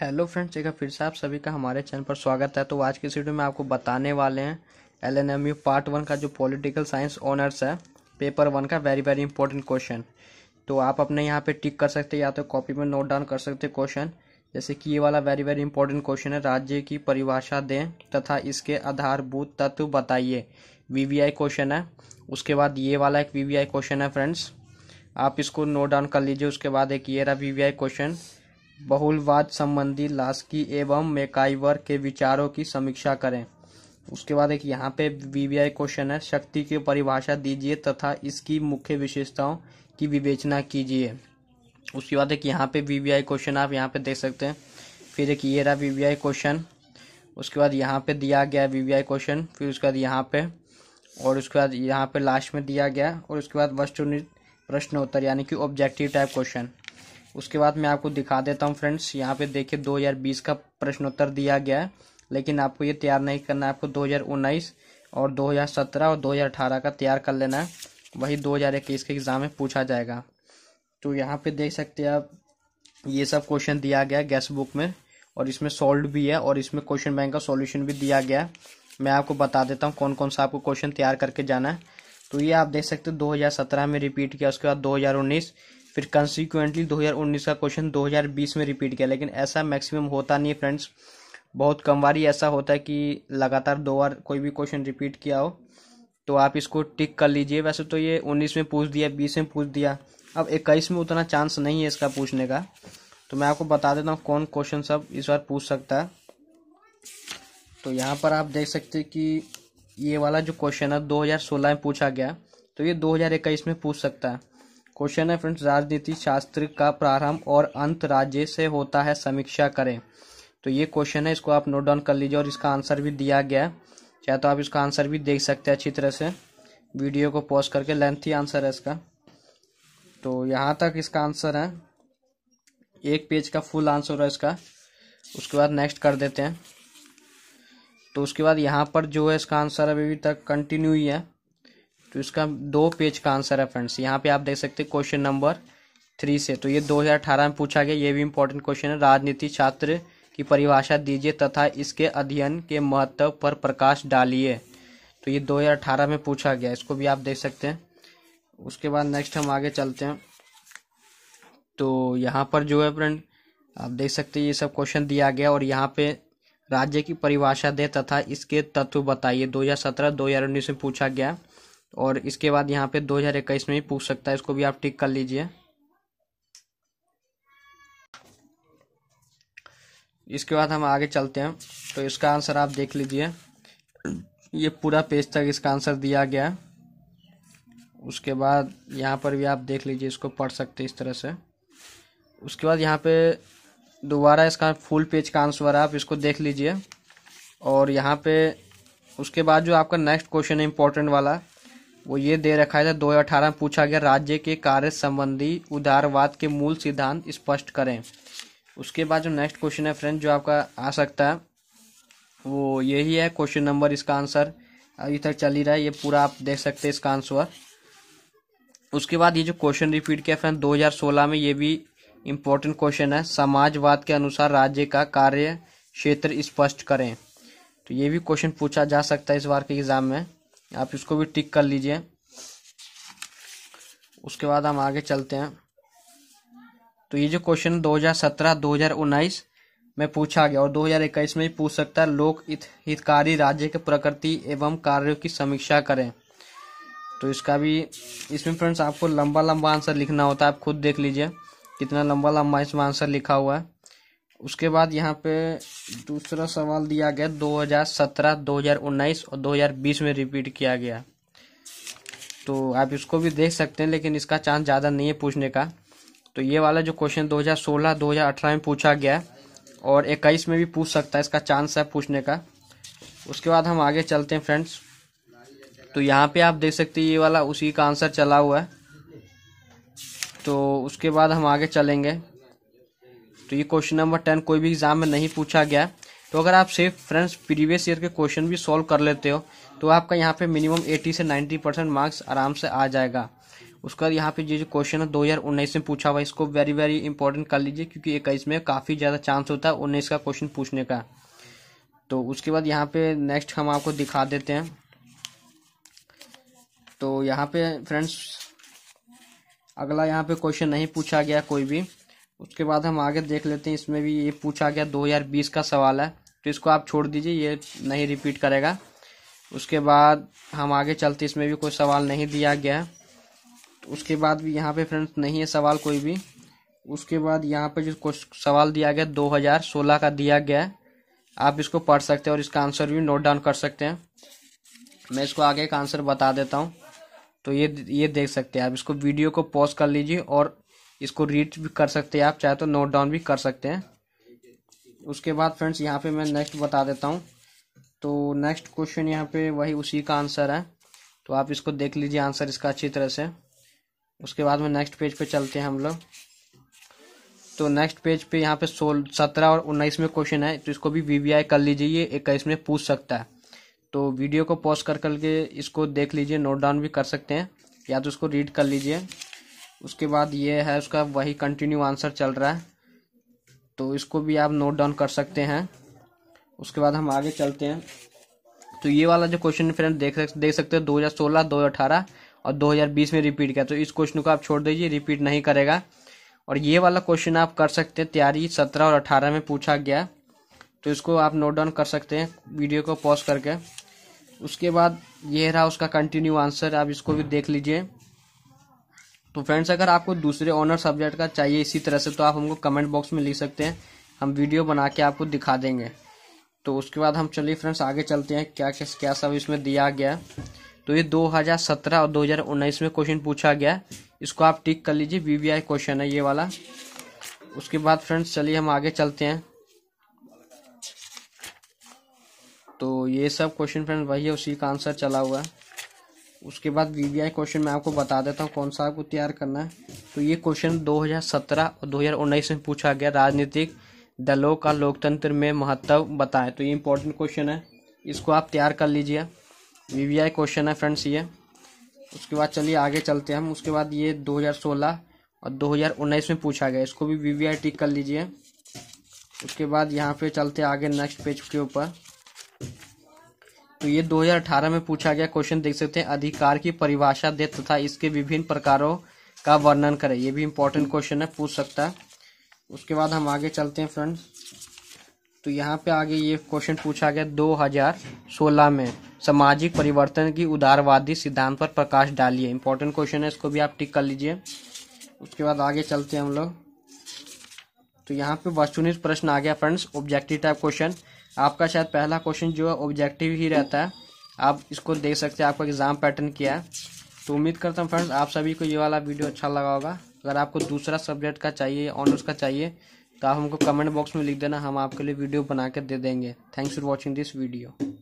hello friends एक फिर से आप सभी का हमारे चैनल पर स्वागत है तो आज की वीडियो में आपको बताने वाले हैं L N M U part one का जो पॉलिटिकल साइंस ऑनर्स है पेपर वन का वेरी वेरी इंपॉर्टेंट क्वेश्चन तो आप अपने यहाँ पे टिक कर सकते या तो कॉपी में नोट डाउन कर सकते क्वेश्चन जैसे कि ये वाला वेरी वेरी इंपॉर्टेंट क्वेश्चन है राज्य की परिभाषा दें तथा इसके आधारभूत तत्व बताइए वी क्वेश्चन है उसके बाद ये वाला एक वी क्वेश्चन है फ्रेंड्स आप इसको नोट डाउन कर लीजिए उसके बाद एक ये रहा वी क्वेश्चन बहुलवाद संबंधी लास्की एवं मेकाइवर के विचारों की समीक्षा करें उसके बाद एक यहाँ पे वीवीआई क्वेश्चन है शक्ति की परिभाषा दीजिए तथा इसकी मुख्य विशेषताओं की विवेचना कीजिए उसके बाद एक यहाँ पे वीवीआई क्वेश्चन आप यहाँ पे देख सकते हैं फिर एक ये रहा वीवीआई क्वेश्चन उसके बाद यहाँ पे दिया गया वीवीआई क्वेश्चन फिर उसके बाद यहाँ पे और उसके बाद यहाँ पे लास्ट में दिया गया और उसके बाद प्रश्न प्रश्नोत्तर यानी कि ऑब्जेक्टिव टाइप क्वेश्चन उसके बाद मैं आपको दिखा देता हूँ फ्रेंड्स यहाँ पे देखिए 2020 का प्रश्नोत्तर दिया गया है लेकिन आपको ये तैयार नहीं करना है आपको 2019 और 2017 और 2018 का तैयार कर लेना है वही 2021 के एग्ज़ाम में पूछा जाएगा तो यहाँ पे देख सकते हैं आप ये सब क्वेश्चन दिया गया है गैस बुक में और इसमें सॉल्व भी है और इसमें क्वेश्चन बैंक का सॉल्यूशन भी दिया गया है मैं आपको बता देता हूँ कौन कौन सा आपको क्वेश्चन तैयार करके जाना है तो ये आप देख सकते हो 2017 में रिपीट किया उसके बाद 2019 फिर कंसिक्वेंटली 2019 का क्वेश्चन 2020 में रिपीट किया लेकिन ऐसा मैक्सिमम होता नहीं है फ्रेंड्स बहुत कम बार ही ऐसा होता है कि लगातार दो बार कोई भी क्वेश्चन रिपीट किया हो तो आप इसको टिक कर लीजिए वैसे तो ये उन्नीस में पूछ दिया बीस में पूछ दिया अब इक्कीस में उतना चांस नहीं है इसका पूछने का तो मैं आपको बता देता हूँ कौन क्वेश्चन सब इस बार पूछ सकता है तो यहाँ पर आप देख सकते हैं कि ये वाला जो क्वेश्चन है दो में पूछा गया तो ये दो में पूछ सकता है क्वेश्चन है फ्रेंड्स राजनीति शास्त्र का प्रारंभ और अंत राज्य से होता है समीक्षा करें तो ये क्वेश्चन है इसको आप नोट डाउन कर लीजिए और इसका आंसर भी दिया गया है चाहे तो आप इसका आंसर भी देख सकते हैं अच्छी तरह से वीडियो को पॉज करके लेंथी आंसर है इसका तो यहाँ तक इसका आंसर है एक पेज का फुल आंसर है इसका उसके बाद नेक्स्ट कर देते हैं तो उसके बाद यहाँ पर जो है इसका आंसर अभी तक कंटिन्यू ही है तो इसका दो पेज का आंसर है फ्रेंड्स यहाँ पे आप देख सकते हैं क्वेश्चन नंबर थ्री से तो ये 2018 में पूछा गया ये भी इम्पोर्टेंट क्वेश्चन है राजनीति छात्र की परिभाषा दीजिए तथा इसके अध्ययन के महत्व पर प्रकाश डालिए तो ये 2018 में पूछा गया इसको भी आप देख सकते हैं उसके बाद नेक्स्ट हम आगे चलते हैं तो यहाँ पर जो है फ्रेंड आप देख सकते हैं ये सब क्वेश्चन दिया गया और यहाँ पे राज्य की परिभाषा दे तथा इसके तत्व बताइए 2017-2019 में पूछा गया और इसके बाद यहाँ पे 2021 में ही पूछ सकता है इसको भी आप टिक कर लीजिए इसके बाद हम आगे चलते हैं तो इसका आंसर आप देख लीजिए ये पूरा पेज तक इसका आंसर दिया गया है उसके बाद यहाँ पर भी आप देख लीजिए इसको पढ़ सकते इस तरह से उसके बाद यहाँ पे दोबारा इसका फुल पेज का आंसर आप इसको देख लीजिए और यहाँ पे उसके बाद जो आपका नेक्स्ट क्वेश्चन है इम्पोर्टेंट वाला वो ये दे रखा है दो हजार में पूछा गया राज्य के कार्य संबंधी उदारवाद के मूल सिद्धांत स्पष्ट करें उसके बाद जो नेक्स्ट क्वेश्चन है फ्रेंड जो आपका आ सकता है वो यही है क्वेश्चन नंबर इसका आंसर अभी तक चल ही रहा है ये पूरा आप देख सकते हैं इसका आंसर उसके बाद ये जो क्वेश्चन रिपीट किया फ्रेंड 2016 में ये भी इम्पोर्टेंट क्वेश्चन है समाजवाद के अनुसार राज्य का कार्य क्षेत्र स्पष्ट करें तो ये भी क्वेश्चन पूछा जा सकता है इस बार के एग्जाम में आप इसको भी टिक कर लीजिए उसके बाद हम आगे चलते हैं तो ये जो क्वेश्चन 2017 2019 में पूछा गया और 2021 में भी पूछ सकता है लोक हितकारी राज्य के प्रकृति एवं कार्यों की समीक्षा करें तो इसका भी इसमें फ्रेंड्स आपको लंबा लंबा आंसर लिखना होता है आप खुद देख लीजिए कितना लंबा लंबा इसमें आंसर लिखा हुआ है उसके बाद यहाँ पे दूसरा सवाल दिया गया 2017, 2019 और 2020 में रिपीट किया गया तो आप इसको भी देख सकते हैं लेकिन इसका चांस ज़्यादा नहीं है पूछने का तो ये वाला जो क्वेश्चन 2016, 2018 में पूछा गया और 21 में भी पूछ सकता है इसका चांस है पूछने का उसके बाद हम आगे चलते हैं फ्रेंड्स तो यहाँ पर आप देख सकते हैं ये वाला उसी का आंसर चला हुआ है तो उसके बाद हम आगे चलेंगे तो ये क्वेश्चन नंबर टेन कोई भी एग्जाम में नहीं पूछा गया तो अगर आप सिर्फ फ्रेंड्स प्रीवियस ईयर के क्वेश्चन भी सॉल्व कर लेते हो तो आपका यहाँ पे मिनिमम 80 से 90 परसेंट मार्क्स आराम से आ जाएगा उसके बाद यहाँ पे ये जो क्वेश्चन है उन्नीस में पूछा हुआ इसको वेरी वेरी इंपॉर्टेंट कर लीजिए क्योंकि इक्कीस में काफ़ी ज़्यादा चांस होता है उन्नीस का क्वेश्चन पूछने का तो उसके बाद यहाँ पे नेक्स्ट हम आपको दिखा देते हैं तो यहाँ पे फ्रेंड्स अगला यहाँ पे क्वेश्चन नहीं पूछा गया कोई भी उसके बाद हम आगे देख लेते हैं इसमें भी ये पूछा गया 2020 का सवाल है तो इसको आप छोड़ दीजिए ये नहीं रिपीट करेगा उसके बाद हम आगे चलते इसमें भी कोई सवाल नहीं दिया गया तो उसके बाद भी यहाँ पे फ्रेंड्स नहीं है सवाल कोई भी उसके बाद यहाँ पे जो सवाल दिया गया दो का दिया गया है आप इसको पढ़ सकते हैं और इसका आंसर भी नोट डाउन कर सकते हैं मैं इसको आगे का आंसर बता देता हूँ तो ये ये देख सकते हैं आप इसको वीडियो को पॉज कर लीजिए और इसको रीड भी कर सकते हैं आप चाहे तो नोट डाउन भी कर सकते हैं उसके बाद फ्रेंड्स यहाँ पे मैं नेक्स्ट बता देता हूँ तो नेक्स्ट क्वेश्चन यहाँ पे वही उसी का आंसर है तो आप इसको देख लीजिए आंसर इसका अच्छी तरह से उसके बाद में नेक्स्ट पेज पे चलते हैं हम लोग तो नेक्स्ट पेज पे यहाँ पे सोल सत्रह और उन्नीस में क्वेश्चन है तो इसको भी वी कर लीजिए ये इक्कीस में पूछ सकता है तो वीडियो को पॉज कर करके इसको देख लीजिए नोट डाउन भी कर सकते हैं या तो उसको रीड कर लीजिए उसके बाद ये है उसका वही कंटिन्यू आंसर चल रहा है तो इसको भी आप नोट डाउन कर सकते हैं उसके बाद हम आगे चलते हैं तो ये वाला जो क्वेश्चन फ्रेंड देख देख सकते हो 2016, 2018 और 2020 में रिपीट किया तो इस क्वेश्चन को आप छोड़ दीजिए रिपीट नहीं करेगा और ये वाला क्वेश्चन आप कर सकते हैं तैयारी सत्रह और अठारह में पूछा गया तो इसको आप नोट डाउन कर सकते हैं वीडियो को पॉज करके उसके बाद ये रहा उसका कंटिन्यू आंसर आप इसको भी देख लीजिए तो फ्रेंड्स अगर आपको दूसरे ऑनर सब्जेक्ट का चाहिए इसी तरह से तो आप हमको कमेंट बॉक्स में लिख सकते हैं हम वीडियो बना के आपको दिखा देंगे तो उसके बाद हम चलिए फ्रेंड्स आगे चलते हैं क्या क्या क्या सब इसमें दिया गया है तो ये 2017 और 2019 में क्वेश्चन पूछा गया इसको आप टिक कर लीजिए वीवीआई क्वेश्चन है ये वाला उसके बाद फ्रेंड्स चलिए हम आगे चलते हैं तो ये सब क्वेश्चन फ्रेंड वही है उसी का आंसर चला हुआ है उसके बाद वीवीआई क्वेश्चन मैं आपको बता देता हूँ कौन सा आपको तैयार करना है तो ये क्वेश्चन 2017 और 2019 में पूछा गया राजनीतिक दलों का लोकतंत्र में महत्व बताएं तो ये इंपॉर्टेंट क्वेश्चन है इसको आप तैयार कर लीजिए वीवीआई क्वेश्चन है फ्रेंड्स ये उसके बाद चलिए आगे चलते हैं हम उसके बाद ये 2016 और 2019 में पूछा गया इसको भी वी टिक कर लीजिए उसके बाद यहाँ पे चलते आगे नेक्स्ट पेज के ऊपर तो ये 2018 में पूछा गया क्वेश्चन देख सकते हैं अधिकार की परिभाषा दे तथा इसके विभिन्न प्रकारों का वर्णन करें ये भी इम्पोर्टेंट क्वेश्चन है पूछ सकता है उसके बाद हम आगे चलते हैं फ्रेंड्स तो यहाँ पे आगे ये क्वेश्चन पूछा गया 2016 में सामाजिक परिवर्तन की उदारवादी सिद्धांत पर प्रकाश डालिए इम्पोर्टेंट क्वेश्चन है इसको भी आप टिक कर लीजिए उसके बाद आगे चलते हैं हम लोग तो यहाँ पे वस्तुनिष्ठ प्रश्न आ गया फ्रेंड्स ऑब्जेक्टिव टाइप क्वेश्चन आपका शायद पहला क्वेश्चन जो है ऑब्जेक्टिव ही रहता है आप इसको देख सकते हैं आपका एग्ज़ाम पैटर्न क्या है तो उम्मीद करता हूँ फ्रेंड्स आप सभी को ये वाला वीडियो अच्छा लगा होगा अगर आपको दूसरा सब्जेक्ट का चाहिए ऑनर्स का चाहिए तो आप हमको कमेंट बॉक्स में लिख देना हम आपके लिए वीडियो बना दे देंगे thanks for watching this video